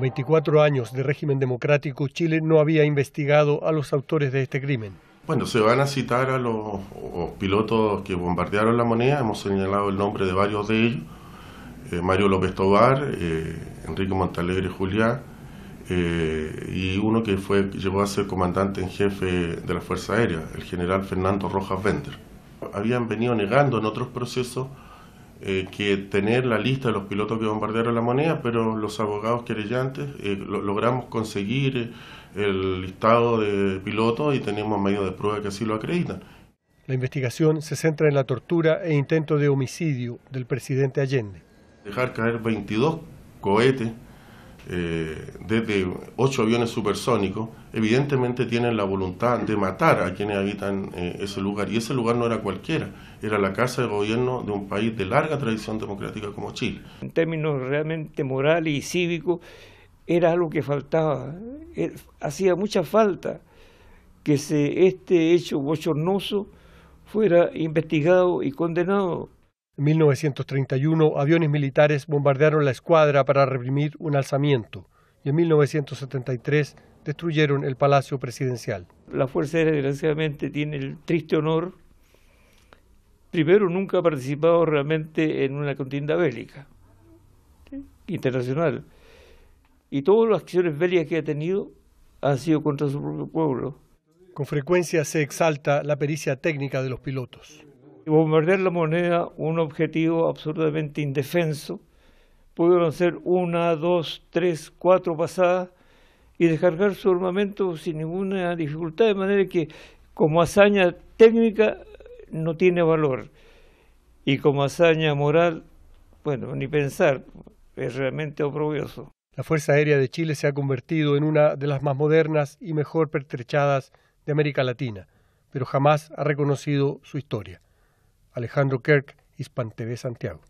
24 años de régimen democrático, Chile no había investigado a los autores de este crimen. Bueno, se van a citar a los, pilotos que bombardearon la moneda, hemos señalado el nombre de varios de ellos, eh, Mario López Tobar, eh, Enrique Montalegre Juliá eh, y uno que fue llegó a ser comandante en jefe de la Fuerza Aérea, el general Fernando Rojas Bender. Habían venido negando en otros procesos eh, que tener la lista de los pilotos que bombardearon la moneda, pero los abogados querellantes eh, logramos conseguir eh, el listado de pilotos y tenemos medios de prueba que así lo acreditan. La investigación se centra en la tortura e intento de homicidio del presidente Allende. Dejar caer 22 cohetes desde eh, ocho aviones supersónicos, evidentemente tienen la voluntad de matar a quienes habitan eh, ese lugar. Y ese lugar no era cualquiera, era la casa de gobierno de un país de larga tradición democrática como Chile. En términos realmente morales y cívicos, era algo que faltaba, eh, hacía mucha falta que se, este hecho bochornoso fuera investigado y condenado. En 1931, aviones militares bombardearon la escuadra para reprimir un alzamiento y en 1973 destruyeron el Palacio Presidencial. La Fuerza Aérea, desgraciadamente, tiene el triste honor, primero, nunca ha participado realmente en una contienda bélica internacional. Y todas las acciones bélicas que ha tenido han sido contra su propio pueblo. Con frecuencia se exalta la pericia técnica de los pilotos. Bombardear la moneda, un objetivo absolutamente indefenso, pudieron hacer una, dos, tres, cuatro pasadas y descargar su armamento sin ninguna dificultad, de manera que como hazaña técnica no tiene valor y como hazaña moral, bueno, ni pensar, es realmente oprobioso. La Fuerza Aérea de Chile se ha convertido en una de las más modernas y mejor pertrechadas de América Latina, pero jamás ha reconocido su historia. Alejandro Kirk, Hispantv Santiago.